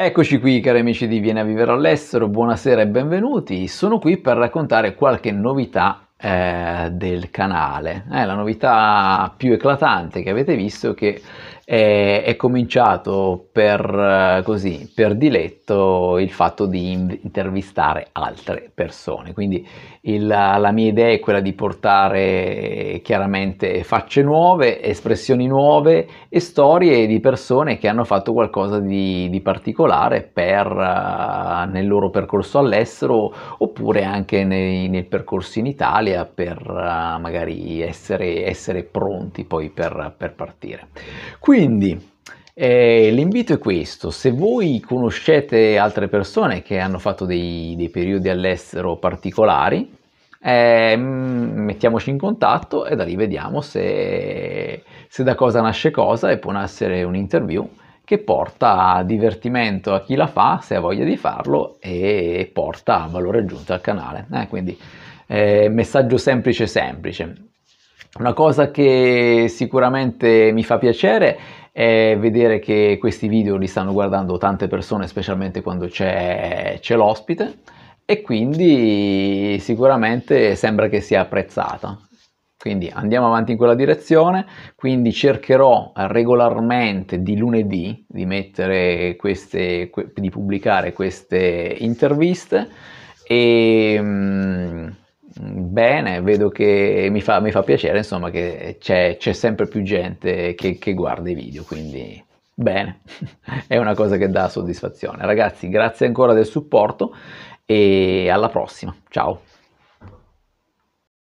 Eccoci qui cari amici di Viene a vivere all'estero, buonasera e benvenuti. Sono qui per raccontare qualche novità eh, del canale. Eh, la novità più eclatante che avete visto è che è, è cominciato per, eh, così, per diletto il fatto di intervistare altre persone. Quindi il, la mia idea è quella di portare eh, chiaramente facce nuove, espressioni nuove e storie di persone che hanno fatto qualcosa di, di particolare per, eh, nel loro percorso all'estero oppure anche nei, nel percorso in Italia Italia per uh, magari essere, essere, pronti poi per, per partire. Quindi eh, l'invito è questo, se voi conoscete altre persone che hanno fatto dei, dei periodi all'estero particolari, eh, mm, mettiamoci in contatto e da lì vediamo se, se da cosa nasce cosa e può nascere un'interview che porta a divertimento a chi la fa, se ha voglia di farlo, e porta a valore aggiunto al canale. Eh, quindi eh, messaggio semplice semplice. Una cosa che sicuramente mi fa piacere è vedere che questi video li stanno guardando tante persone, specialmente quando c'è, c'è l'ospite, e quindi sicuramente sembra che sia apprezzata. Quindi andiamo avanti in quella direzione, quindi cercherò regolarmente di lunedì di, queste, di pubblicare queste interviste e mm, bene, vedo che mi fa, mi fa piacere, insomma, che c'è, c'è sempre più gente che, che guarda i video, quindi bene, è una cosa che dà soddisfazione. Ragazzi, grazie ancora del supporto e alla prossima, ciao!